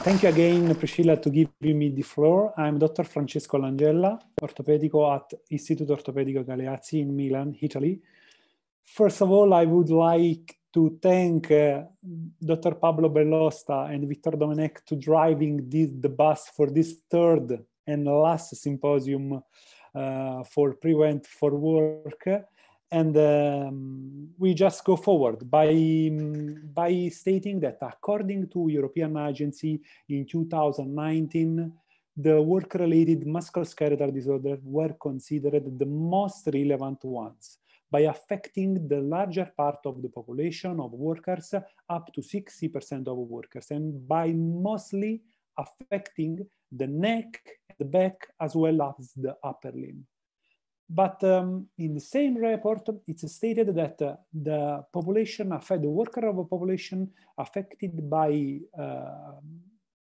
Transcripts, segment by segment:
Thank you again, Priscilla, to give me the floor. I'm Dr. Francesco Langella, orthopedico at Instituto Ortopedico Galeazzi in Milan, Italy. First of all, I would like to thank uh, Dr. Pablo Bellosta and Victor Domenech to driving this, the bus for this third and last symposium uh, for Prevent for Work and um, we just go forward by, mm, by stating that according to European agency in 2019, the work-related musculoskeletal disorder were considered the most relevant ones by affecting the larger part of the population of workers, up to 60% of workers, and by mostly affecting the neck, the back, as well as the upper limb. But um, in the same report, it's stated that uh, the population affected, the worker of a population affected by uh,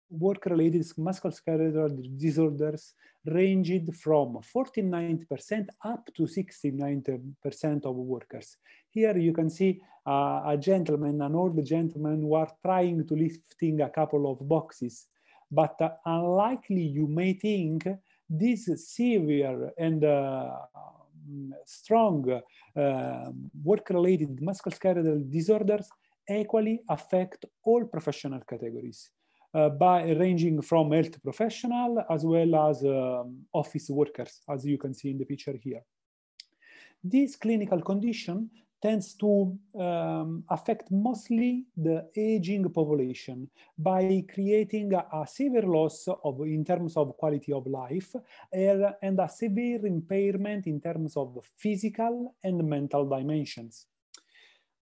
work-related musculoskeletal disorders ranged from 49% up to 69% of workers. Here you can see uh, a gentleman, an old gentleman who are trying to lifting a couple of boxes. But uh, unlikely you may think this severe and uh, mm, strong uh, work-related musculoskeletal disorders equally affect all professional categories. Uh, by ranging from health professional as well as um, office workers, as you can see in the picture here. This clinical condition tends to um, affect mostly the aging population by creating a, a, severe loss of, in terms of quality of life er, and a severe impairment in terms of physical and mental dimensions.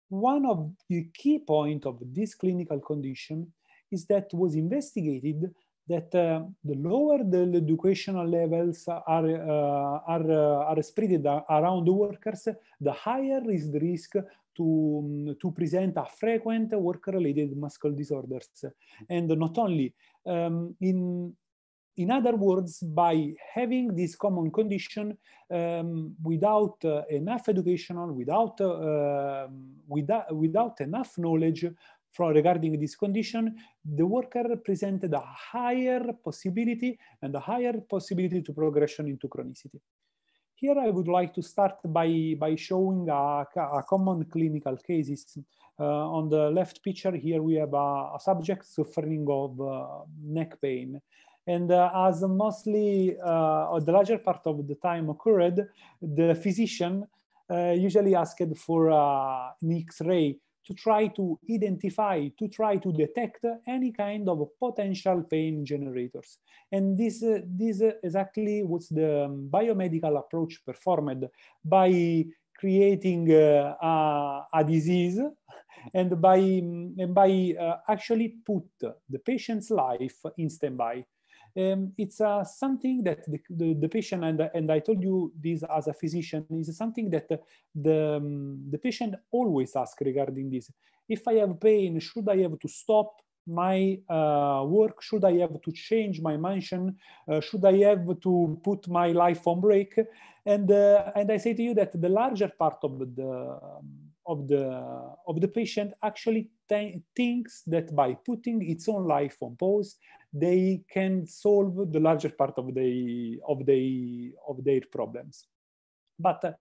One of the key points of this clinical condition is that was investigated that uh, the lower the educational levels are, uh, are, uh, are spread around the workers, the higher is the risk to, um, to present a frequent work-related muscle disorders. And not only, um, in, in other words, by having this common condition um, without uh, enough educational, without, uh, um, without, without enough knowledge from regarding this condition, the worker presented a higher possibility and a higher possibility to progression into chronicity. Here I would like to start by, by showing a, a common clinical cases. Uh, on the left picture here, we have a, a subject suffering of uh, neck pain. And uh, as mostly or uh, the larger part of the time occurred, the physician uh, usually asked for uh, an X-ray to try to identify, to try to detect any kind of potential pain generators. And this, uh, this uh, exactly was the um, biomedical approach performed by creating uh, a, a, disease and by, mm, and by uh, actually put the patient's life in standby. Um, it's uh, something that the, the, the, patient, and, and I told you this as a physician, is something that the, um, the patient always asks regarding this. If I have pain, should I have to stop my uh, work? Should I have to change my mansion? Uh, should I have to put my life on break? And, uh, and I say to you that the larger part of the, of the, of the patient actually thinks that by putting its own life on pause, they can solve the larger part of, the, of, the, of their problems. But uh,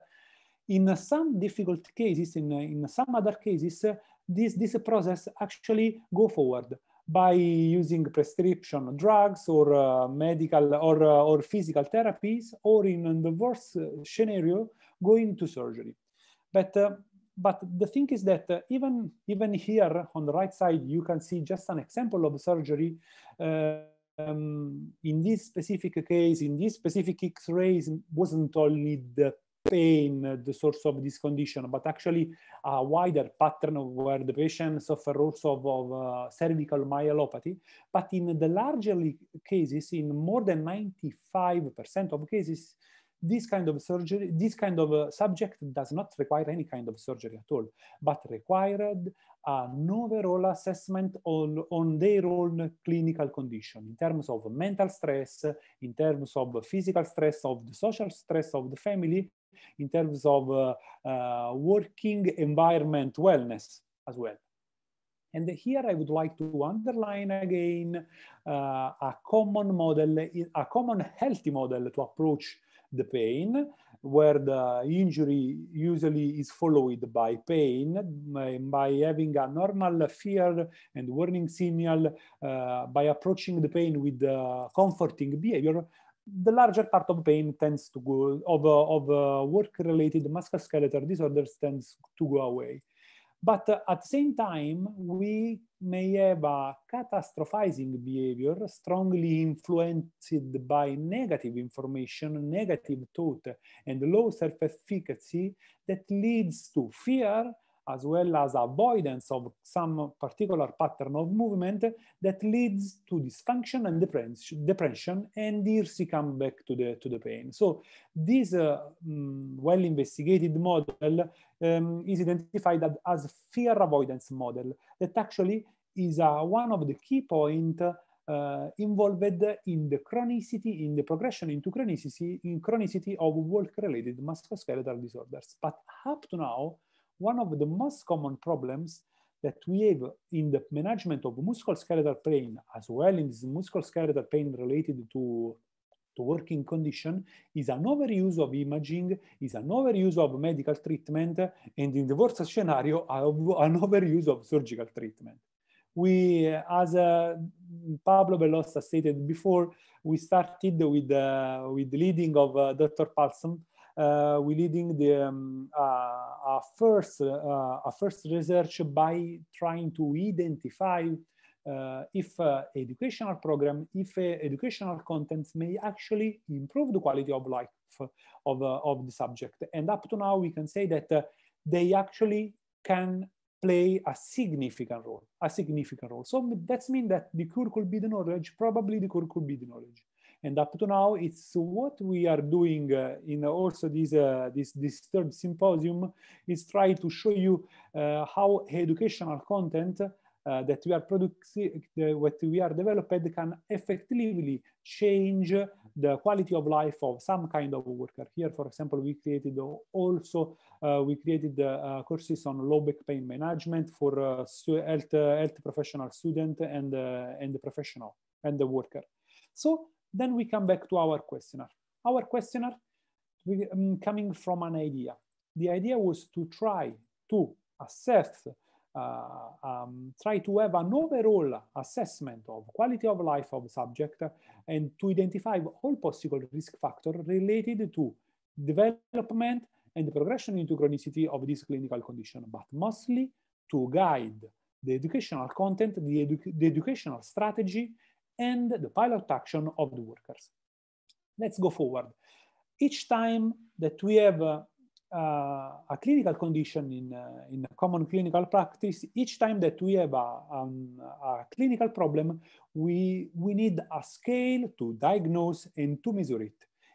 in some difficult cases, in, uh, in some other cases, uh, this, this process actually go forward by using prescription drugs or uh, medical or, uh, or physical therapies, or in the worst uh, scenario, going to surgery. But uh, but the thing is that uh, even, even here on the right side, you can see just an example of surgery. Uh, um, in this specific case, in this specific X-rays, wasn't only the pain uh, the source of this condition, but actually a wider pattern of where the patient suffer also of, of uh, cervical myelopathy. But in the larger cases, in more than 95% of cases, this kind of surgery, this kind of uh, subject does not require any kind of surgery at all, but required an overall assessment on, on their own clinical condition in terms of mental stress, in terms of physical stress, of the social stress of the family, in terms of uh, uh, working environment wellness as well. And here I would like to underline again uh, a common model, a common healthy model to approach the pain, where the injury usually is followed by pain, by having a normal fear and warning signal, uh, by approaching the pain with uh, comforting behavior, the larger part of pain tends to go, of, of uh, work-related musculoskeletal disorders tends to go away. But uh, at the same time, we may have a catastrophizing behavior strongly influenced by negative information, negative thought, and low self efficacy that leads to fear as well as avoidance of some particular pattern of movement that leads to dysfunction and depression, depression and irsi come back to the, to the pain. So this uh, mm, well investigated model um, is identified as fear avoidance model that actually is uh, one of the key point uh, involved in the chronicity, in the progression into chronicity, in chronicity of work-related musculoskeletal disorders. But up to now, one of the most common problems that we have in the management of musculoskeletal pain, as well in musculoskeletal pain related to, to working condition, is an overuse of imaging, is an overuse of medical treatment, and in the worst scenario, an overuse of surgical treatment. We, as uh, Pablo Velosa stated before, we started with, uh, with the leading of uh, Dr. Parson uh, we leading the um, uh, our first uh, our first research by trying to identify uh, if educational program, if educational contents may actually improve the quality of life of, uh, of the subject. And up to now, we can say that uh, they actually can play a significant role, a significant role. So that means that the core could be the knowledge, probably the core could be the knowledge. And up to now, it's what we are doing uh, in also this, uh, this, this third symposium is try to show you uh, how educational content uh, that we are producing, what we are developed can effectively change the quality of life of some kind of worker. Here, for example, we created also, uh, we created uh, courses on low back pain management for health, health professional student and, and the professional and the worker. So then we come back to our questionnaire. Our questionnaire um, coming from an idea. The idea was to try to assess, uh, um, try to have an overall assessment of quality of life of subject and to identify all possible risk factors related to development and progression into chronicity of this clinical condition, but mostly to guide the educational content, the, edu the educational strategy, and the pilot action of the workers. Let's go forward. Each time that we have uh, a clinical condition in, uh, in common clinical practice, each time that we have a, um, a clinical problem, we, we need a scale to diagnose and to measure it.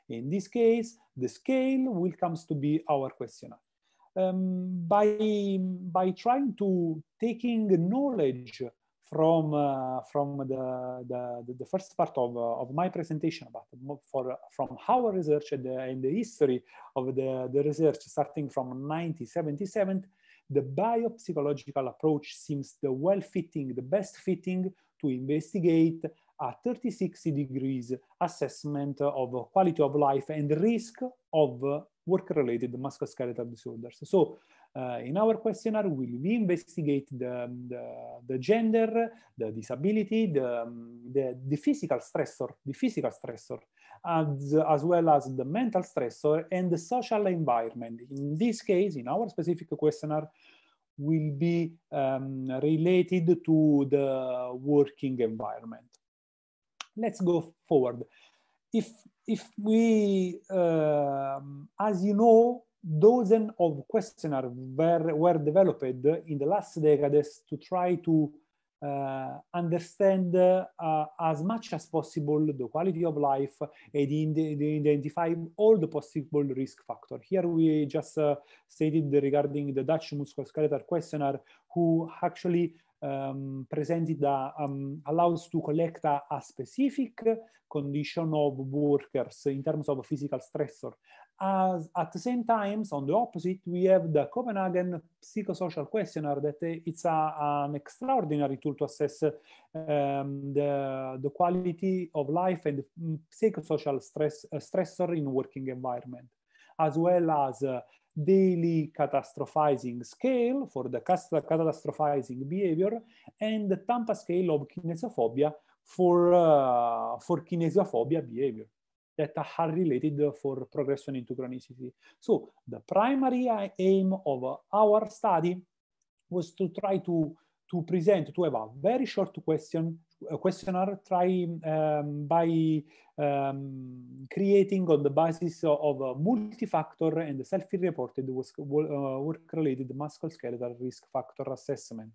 In this case, the scale will comes to be our questionnaire. Um, by, by trying to taking knowledge from uh, from the, the, the first part of, uh, of my presentation about for from our research and the, uh, and the history of the, the research starting from 1977 the biopsychological approach seems the well fitting the best fitting to investigate a 36 degrees assessment of quality of life and risk of work related musculoskeletal disorders so uh, in our questionnaire, will we investigate the, the, the gender, the disability, the, um, the, the, physical stressor, the physical stressor, as, as well as the mental stressor and the social environment. In this case, in our specific questionnaire, will be um, related to the working environment. Let's go forward. If, if we, uh, as you know, dozens of questionnaires were, were developed in the last decades to try to uh, understand uh, as much as possible the quality of life and in the, the identify all the possible risk factor. Here we just uh, stated regarding the Dutch musculoskeletal questionnaire who actually um, presented a, uh, um, allows to collect a, a, specific condition of workers in terms of physical stressor as at the same time, on the opposite, we have the Copenhagen psychosocial questionnaire that uh, it's a, an extraordinary tool to assess um, the, the quality of life and mm, psychosocial stress uh, stressor in working environment, as well as uh, daily catastrophizing scale for the catastrophizing behavior and the Tampa scale of kinesiophobia for, uh, for kinesiophobia behavior that are related for progression into chronicity. So the primary aim of our study was to try to, to present, to have a very short question, questionnaire try um, by um, creating on the basis of, of multi-factor and self-reported work-related uh, musculoskeletal risk factor assessment.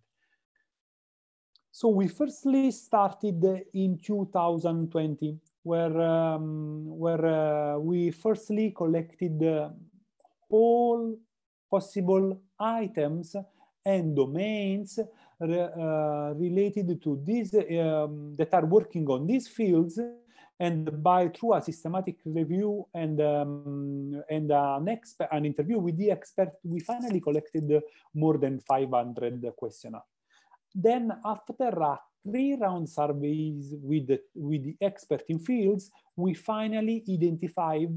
So we firstly started in 2020 where, um, where uh, we firstly collected uh, all possible items and domains re, uh, related to these um, that are working on these fields and by through a systematic review and um, and an expert an interview with the expert we finally collected more than 500 questionnaire then after that three round surveys with the, with the expert in fields, we finally identified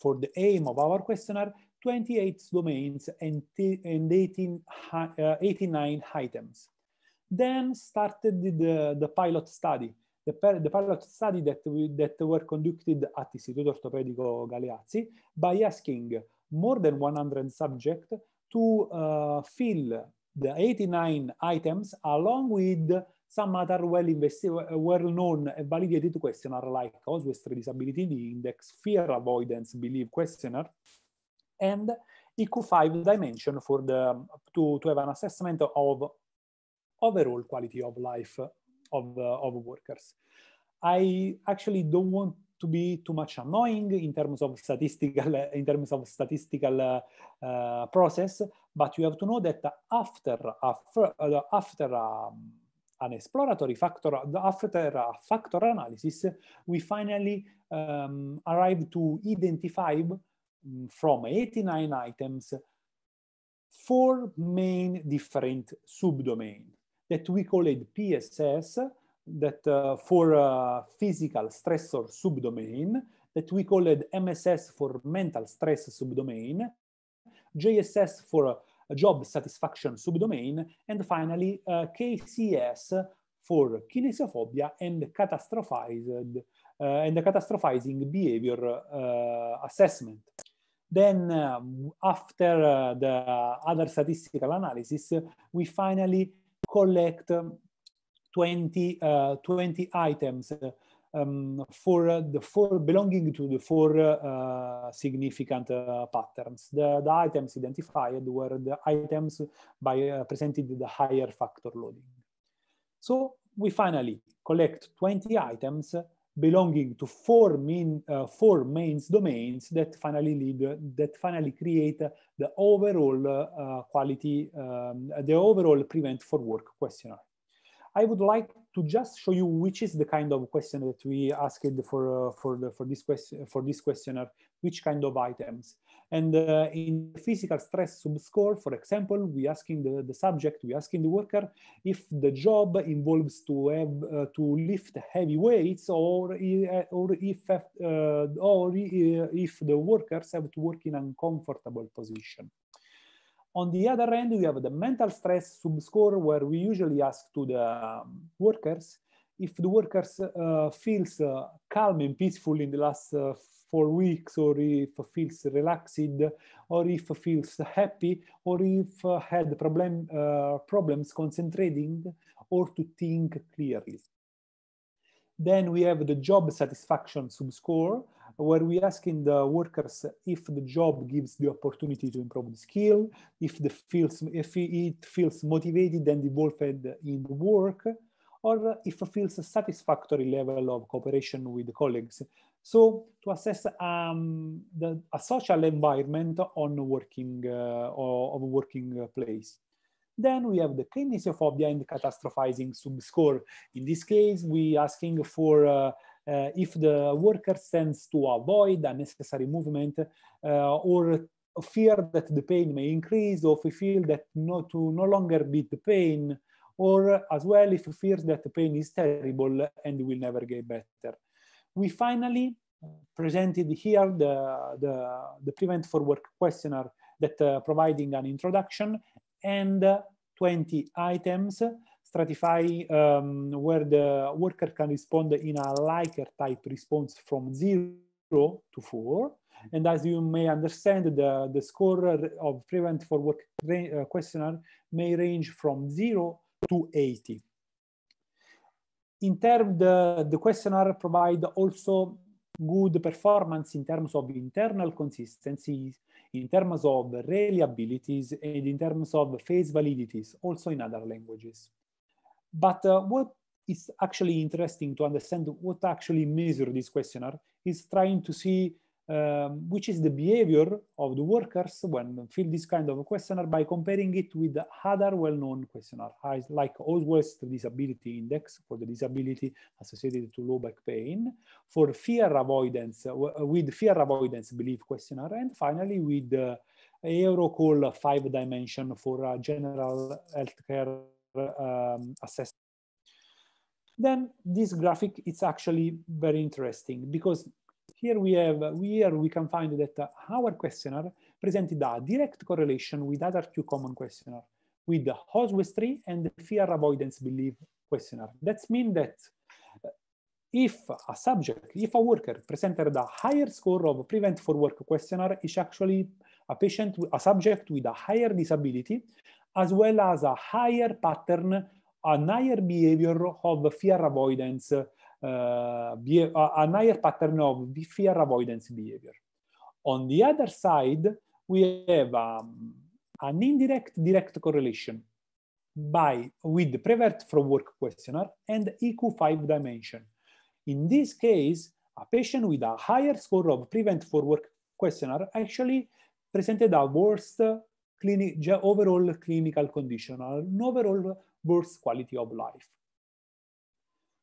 for the aim of our questionnaire 28 domains and, and 18, uh, 89 items. Then started the, the pilot study, the, the, pilot study that, we, that were conducted at Istituto Ortopedico Galeazzi by asking more than 100 subjects to uh, fill the 89 items along with some other well-known validated questionnaire like Oswestry Disability Index, Fear Avoidance Belief Questionnaire, and EQ5 dimension for the, to, to have an assessment of overall quality of life of, uh, of workers. I actually don't want to be too much annoying in terms of statistical in terms of statistical uh, process, but you have to know that after after, after um, an exploratory factor, after a factor analysis, we finally um, arrive to identify mm, from 89 items four main different subdomain that we call it PSS, that uh, for uh, physical stressor subdomain, that we call it MSS for mental stress subdomain, JSS for job satisfaction subdomain, and finally uh, KCS for kinesiophobia and catastrophized uh, and catastrophizing behavior uh, assessment. Then after the other statistical analysis, we finally collect 20, 20 items um, for uh, the four belonging to the four uh, significant uh, patterns. The, the, items identified were the items by uh, presented the higher factor loading. So we finally collect 20 items belonging to four main uh, four mains domains that finally lead that finally create the overall uh, quality um, the overall prevent for work questionnaire. I would like to just show you which is the kind of question that we asked for uh, for the, for this question for this questionnaire, which kind of items. And uh, in physical stress subscore, for example, we asking the, the subject, we asking the worker if the job involves to have uh, to lift heavy weights, or uh, or if uh, or uh, if the workers have to work in uncomfortable position. On the other end, we have the mental stress subscore where we usually ask to the um, workers if the workers uh, feels uh, calm and peaceful in the last uh, four weeks or if feels relaxed or if feels happy or if uh, had problem, uh, problems concentrating or to think clearly. Then we have the job satisfaction subscore, where we asking the workers if the job gives the opportunity to improve the skill, if, the feels, if it feels motivated and involved in the work, or if it feels a satisfactory level of cooperation with the colleagues. So to assess um, the, a social environment on working uh, of working place. Then we have the kinesiphobia and catastrophizing subscore. In this case, we asking for uh, uh, if the worker tends to avoid unnecessary movement uh, or fear that the pain may increase or if we feel that no, to no longer beat the pain or as well if fears that the pain is terrible and will never get better. We finally presented here the, the, the prevent for work questionnaire that uh, providing an introduction and 20 items stratify um, where the worker can respond in a Likert type response from zero to four. And as you may understand, the, the score of prevent for work uh, questionnaire may range from zero to 80. In terms, the, the questionnaire provide also good performance in terms of internal consistency in terms of reliabilities and in terms of phase validities, also in other languages. But uh, what is actually interesting to understand what actually measure this questionnaire is trying to see um, which is the behavior of the workers when fill this kind of a questionnaire by comparing it with other well-known questionnaire like Oswald's Disability Index for the disability associated to low back pain, for fear avoidance, uh, with fear avoidance belief questionnaire, and finally with uh, Eurocall five dimension for uh, general healthcare um, assessment. Then this graphic, it's actually very interesting because here we have, here we can find that our questionnaire presented a direct correlation with other two common questionnaire, with the Hoswes 3 and the fear avoidance belief questionnaire. That means that if a subject, if a worker presented a higher score of prevent for work questionnaire is actually a patient, a subject with a higher disability, as well as a higher pattern, a higher behavior of fear avoidance uh, uh, an higher pattern of fear avoidance behavior. On the other side, we have um, an indirect direct correlation by with Prevert from work questionnaire and EQ5 dimension. In this case, a patient with a higher score of prevent for work questionnaire actually presented a worse clinic, overall clinical condition, an overall worse quality of life.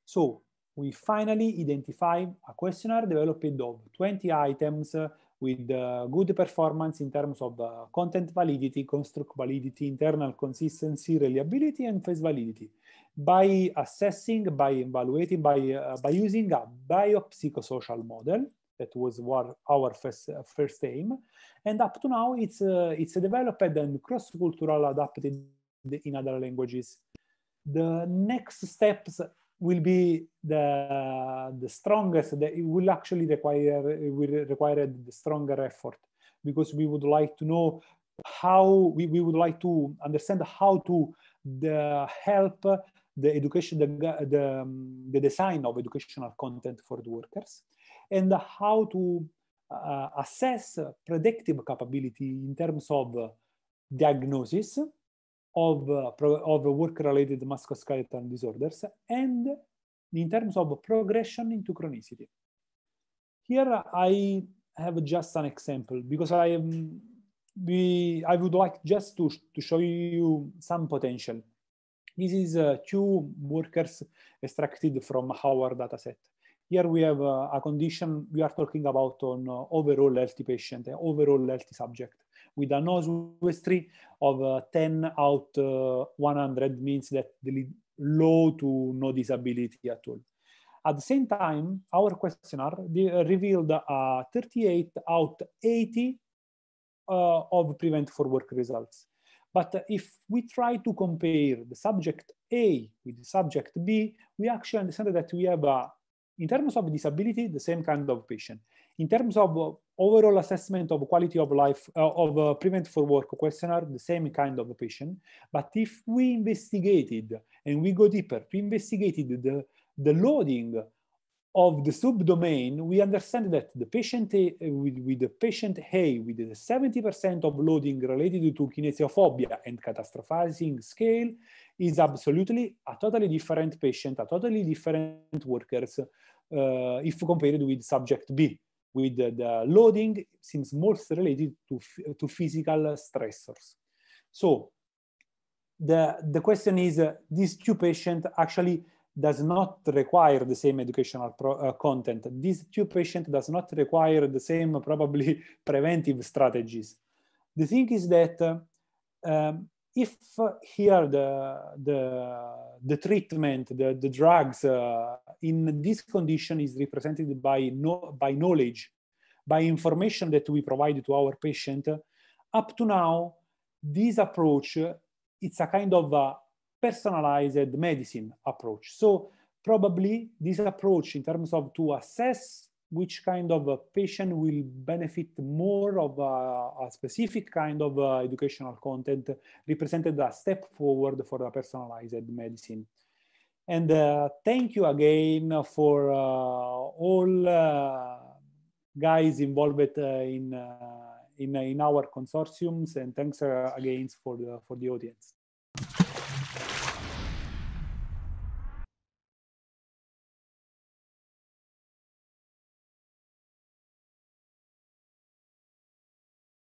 So we finally identify a questionnaire developed of 20 items with uh, good performance in terms of uh, content validity, construct validity, internal consistency, reliability, and face validity by assessing, by evaluating, by, uh, by using a biopsychosocial model. That was war, our first, uh, first aim. And up to now, it's, uh, it's developed and cross-cultural adapted in other languages. The next steps will be the, the strongest, that it will actually require, it will require the stronger effort because we would like to know how, we, we would like to understand how to the help the education, the, the, the design of educational content for the workers and how to uh, assess predictive capability in terms of diagnosis of, uh, of work-related musculoskeletal disorders and in terms of progression into chronicity. Here I have just an example because I am we, I would like just to, to show you some potential. This is uh, two workers extracted from our dataset. Here we have uh, a condition we are talking about on uh, overall healthy patient, uh, overall healthy subject with a nose 3 of uh, 10 out uh, 100 means that the low to no disability at all. At the same time, our questionnaire uh, revealed uh, 38 out 80 uh, of prevent for work results. But if we try to compare the subject A with the subject B, we actually understand that we have a in terms of disability, the same kind of patient. In terms of overall assessment of quality of life, uh, of a uh, prevent for work questionnaire, the same kind of patient. But if we investigated and we go deeper, we investigated the, the loading of the subdomain, we understand that the patient A, uh, with, with the patient A with the 70% of loading related to kinesiophobia and catastrophizing scale is absolutely a totally different patient, a totally different workers uh, if compared with subject B, with the loading seems most related to, to physical stressors. So the, the question is, uh, these two patients actually does not require the same educational uh, content. These two patients does not require the same probably preventive strategies. The thing is that uh, um, if uh, here the, the, the treatment, the, the drugs uh, in this condition is represented by, no, by knowledge, by information that we provide to our patient, up to now, this approach, it's a kind of a personalized medicine approach. So probably this approach in terms of to assess which kind of a patient will benefit more of a, a specific kind of uh, educational content represented a step forward for the personalized medicine. And uh, thank you again for uh, all uh, guys involved uh, in, uh, in, in, our consortiums and thanks again for the, for the audience.